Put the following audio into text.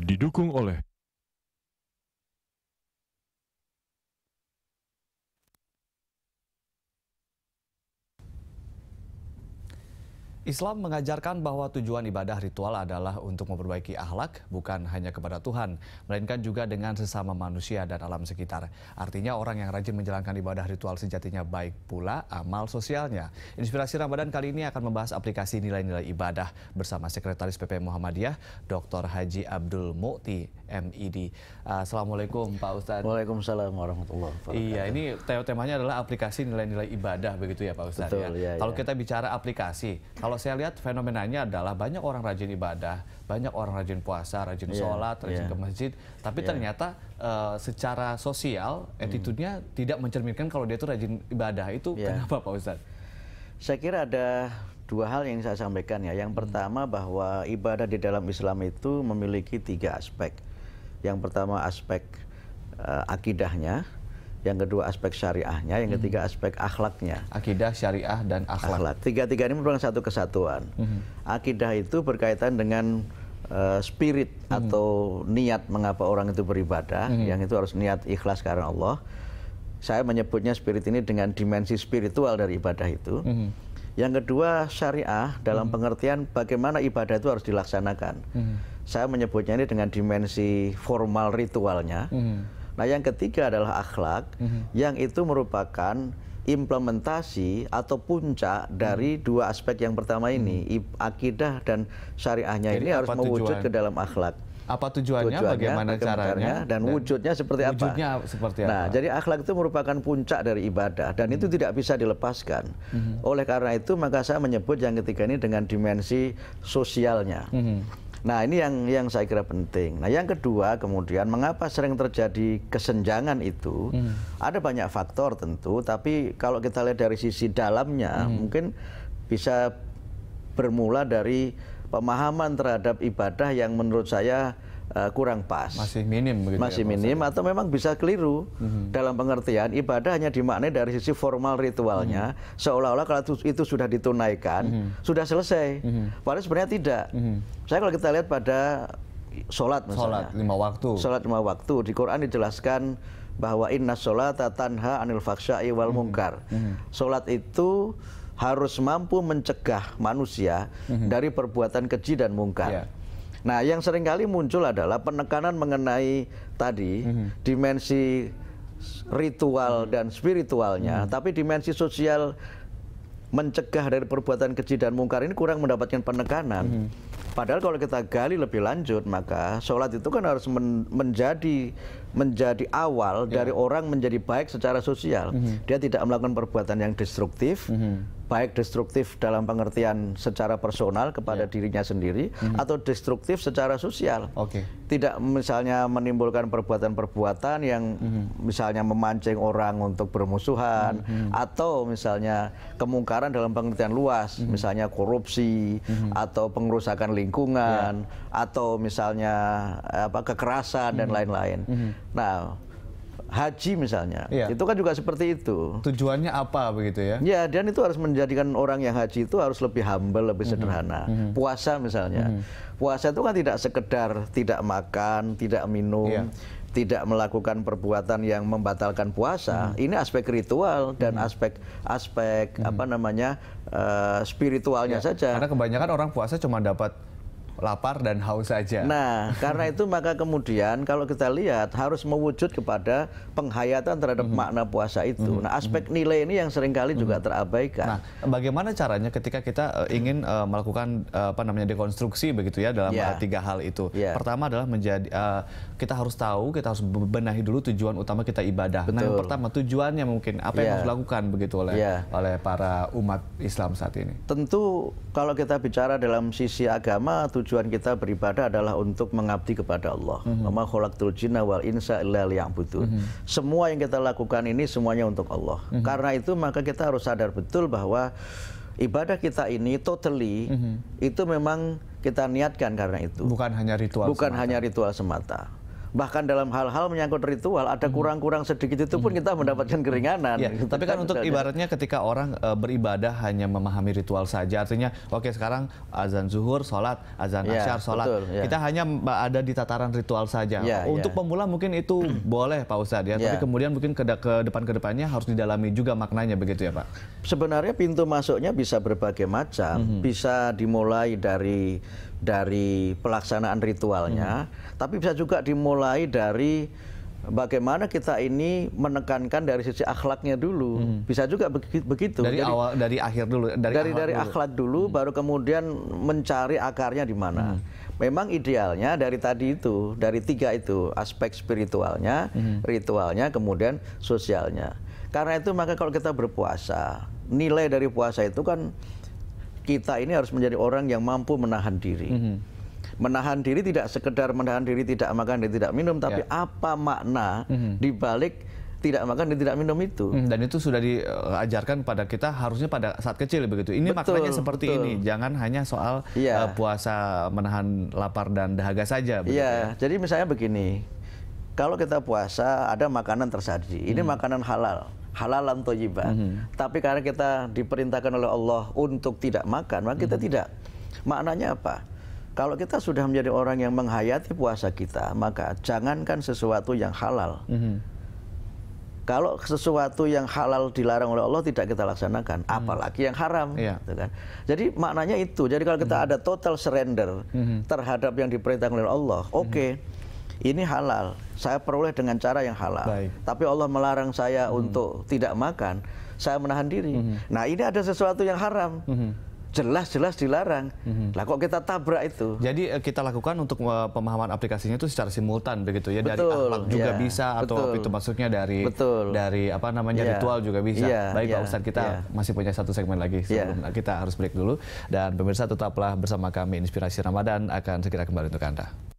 didukung oleh Islam mengajarkan bahwa tujuan ibadah ritual adalah untuk memperbaiki akhlak, bukan hanya kepada Tuhan, melainkan juga dengan sesama manusia dan alam sekitar. Artinya orang yang rajin menjalankan ibadah ritual sejatinya baik pula amal sosialnya. Inspirasi Ramadan kali ini akan membahas aplikasi nilai-nilai ibadah bersama Sekretaris PP Muhammadiyah, Dr. Haji Abdul Mukti, MID. Ah, Assalamualaikum Pak Ustadz. Waalaikumsalam warahmatullahi wabarakatuh. Iya, ini tema temanya adalah aplikasi nilai-nilai ibadah begitu ya Pak Ustadz. Ya? Betul, ya. ya. Kalau iya. kita bicara aplikasi, kalau kalau saya lihat fenomenanya adalah banyak orang rajin ibadah, banyak orang rajin puasa, rajin yeah. sholat, rajin yeah. ke masjid, tapi yeah. ternyata uh, secara sosial hmm. attitude-nya hmm. tidak mencerminkan kalau dia itu rajin ibadah. Itu yeah. kenapa Pak Ustaz? Saya kira ada dua hal yang saya sampaikan ya. Yang hmm. pertama bahwa ibadah di dalam Islam itu memiliki tiga aspek. Yang pertama aspek uh, akidahnya, yang kedua aspek syariahnya, yang hmm. ketiga aspek akhlaknya. Akidah, syariah, dan akhlak. akhlak. Tiga-tiga ini merupakan satu kesatuan. -hmm. Akidah itu berkaitan dengan uh, spirit -hmm. atau niat mengapa orang itu beribadah, -hmm. yang itu harus niat ikhlas karena Allah. Saya menyebutnya spirit ini dengan dimensi spiritual dari ibadah itu. -hmm. Yang kedua syariah dalam -hmm. pengertian bagaimana ibadah itu harus dilaksanakan. -hmm. Saya menyebutnya ini dengan dimensi formal ritualnya. -hmm Nah, yang ketiga adalah akhlak hmm. yang itu merupakan implementasi atau puncak dari mhm. dua aspek yang pertama ini, hmm. akidah dan syariahnya Jadi ini harus mewujud ke dalam akhlak apa tujuannya, tujuannya bagaimana caranya dan, dan wujudnya seperti apa. seperti nah, apa. Nah, jadi akhlak itu merupakan puncak dari ibadah dan hmm. itu tidak bisa dilepaskan. Hmm. Oleh karena itu maka saya menyebut yang ketiga ini dengan dimensi sosialnya. Hmm. Nah ini yang yang saya kira penting. Nah yang kedua kemudian mengapa sering terjadi kesenjangan itu? Hmm. Ada banyak faktor tentu, tapi kalau kita lihat dari sisi dalamnya hmm. mungkin bisa bermula dari pemahaman terhadap ibadah yang menurut saya uh, kurang pas. Masih minim begitu. Ya, Masih ya, minim atau memang bisa keliru hmm. dalam pengertian ibadah hanya dimaknai dari sisi formal ritualnya hmm. seolah-olah kalau itu, sudah ditunaikan hmm. sudah selesai. Hmm. Padahal sebenarnya tidak. Hmm. Saya kalau kita lihat pada sholat misalnya. Sholat lima waktu. Sholat lima waktu di Quran dijelaskan bahwa inna sholata tanha anil faksha'i wal mhm. mungkar. Mm -hmm. Sholat itu harus mampu mencegah manusia mm -hmm. dari perbuatan keji dan mungkar. Yeah. Nah, yang seringkali muncul adalah penekanan mengenai tadi mm-hmm. dimensi ritual dan spiritualnya, mm-hmm. tapi dimensi sosial mencegah dari perbuatan keji dan mungkar ini kurang mendapatkan penekanan. Mm-hmm. Padahal kalau kita gali lebih lanjut, maka sholat itu kan harus men- menjadi menjadi awal yeah. dari orang menjadi baik secara sosial. Mm -hmm. Dia tidak melakukan perbuatan yang destruktif, mm -hmm. baik destruktif dalam pengertian secara personal kepada yeah. dirinya sendiri mm -hmm. atau destruktif secara sosial. Okay. Tidak misalnya menimbulkan perbuatan-perbuatan yang mm -hmm. misalnya memancing orang untuk bermusuhan mm -hmm. atau misalnya kemungkaran dalam pengertian luas, mm -hmm. misalnya korupsi mm -hmm. atau pengerusakan lingkungan yeah. atau misalnya eh, apa kekerasan mm -hmm. dan mhm. lain-lain. Mm -hmm. Nah, haji misalnya, ya. itu kan juga seperti itu. Tujuannya apa begitu ya? Ya, dan itu harus menjadikan orang yang haji itu harus lebih humble, lebih mhm. sederhana. Mm -hmm. Puasa misalnya, mm -hmm. puasa itu kan tidak sekedar tidak makan, tidak minum. Ya. tidak melakukan perbuatan yang membatalkan puasa hmm. ini aspek ritual dan mhm. aspek aspek aspek hmm. apa namanya uh, spiritualnya ya, saja karena kebanyakan orang puasa cuma dapat lapar dan haus saja. Nah, karena itu maka kemudian kalau kita lihat harus mewujud kepada penghayatan terhadap mm -hmm. makna puasa itu. Mm -hmm. Nah, aspek mhm. nilai ini yang seringkali mm -hmm. juga terabaikan. Nah, bagaimana caranya ketika kita uh, ingin uh, melakukan uh, apa namanya dekonstruksi begitu ya dalam yeah. tiga hal itu. Yeah. Pertama adalah menjadi uh, kita harus tahu, kita harus benahi dulu tujuan utama kita ibadah. Betul. Nah, yang pertama tujuannya mungkin apa yeah. yang ya. harus dilakukan begitu oleh yeah. oleh para umat Islam saat ini. Tentu kalau kita bicara dalam sisi agama tujuan tujuan kita beribadah adalah untuk mengabdi kepada Allah. Memang mm -hmm. wal insa yang Mm -hmm. Semua yang kita lakukan ini semuanya untuk Allah. Mm -hmm. Karena itu maka kita harus sadar betul bahwa ibadah kita ini totally mm -hmm. itu memang kita niatkan karena itu. Bukan hanya ritual. Bukan semata. hanya ritual semata bahkan dalam hal-hal menyangkut ritual ada hmm. kurang-kurang sedikit itu pun hmm. kita mendapatkan hmm. keringanan. Ya, gitu. Tapi kan, kan untuk ibaratnya ketika orang e, beribadah hanya memahami ritual saja, artinya oke okay, sekarang azan zuhur sholat, azan ya, asyar sholat, ya. kita hanya ada di tataran ritual saja. Ya, untuk ya. pemula mungkin itu boleh Pak Ustadz ya, ya, tapi iya. kemudian mungkin ke, ke depan ke depannya harus didalami juga maknanya begitu ya Pak. Sebenarnya pintu masuknya bisa berbagai macam, mm -hmm. bisa dimulai dari dari pelaksanaan ritualnya, hmm. tapi bisa juga dimulai dari bagaimana kita ini menekankan dari sisi akhlaknya dulu. Hmm. Bisa juga begitu. Dari Jadi, awal dari akhir dulu dari dari, dari dulu. akhlak dulu hmm. baru kemudian mencari akarnya di mana. Hmm. Memang idealnya dari tadi itu, dari tiga itu, aspek spiritualnya, hmm. ritualnya, kemudian sosialnya. Karena itu maka kalau kita berpuasa, nilai dari puasa itu kan kita ini harus menjadi orang yang mampu menahan diri. Mm -hmm. Menahan diri tidak sekedar menahan diri tidak makan dan tidak minum, tapi ya. apa makna mm -hmm. dibalik tidak makan dan tidak minum itu. Hmm, dan itu sudah diajarkan pada kita harusnya pada saat kecil begitu. Ini betul, maknanya seperti betul. ini. Jangan hanya soal ya. uh, puasa menahan lapar dan dahaga saja. Iya. Ya. Jadi misalnya begini, kalau kita puasa ada makanan tersaji. Ini hmm. makanan halal halalan toyibah. Mm -hmm. Tapi karena kita diperintahkan oleh Allah untuk tidak makan, maka kita mm -hmm. tidak. Maknanya apa? Kalau kita sudah menjadi orang yang menghayati puasa kita, maka jangankan sesuatu yang halal. Mm -hmm. Kalau sesuatu yang halal dilarang oleh Allah tidak kita laksanakan, mm -hmm. apalagi yang haram, yeah. gitu kan. Jadi maknanya itu. Jadi kalau kita mm -hmm. ada total surrender mm -hmm. terhadap yang diperintahkan oleh Allah, oke. Okay, mm-hmm ini halal. Saya peroleh dengan cara yang halal. Baik. Tapi Allah melarang saya hmm. untuk tidak makan. Saya menahan diri. Hmm. Nah, ini ada sesuatu yang haram. Hmm jelas-jelas dilarang. Mm-hmm. Lah kok kita tabrak itu? Jadi eh, kita lakukan untuk eh, pemahaman aplikasinya itu secara simultan begitu ya betul, dari akhlak juga iya. bisa atau betul, itu maksudnya dari betul, dari apa namanya yeah. ritual juga bisa. Yeah. Baik yeah. Pak iya, Ustadz kita yeah. masih punya satu segmen lagi iya. sebelum yeah. kita harus break dulu dan pemirsa tetaplah bersama kami Inspirasi Ramadan akan segera kembali untuk Anda.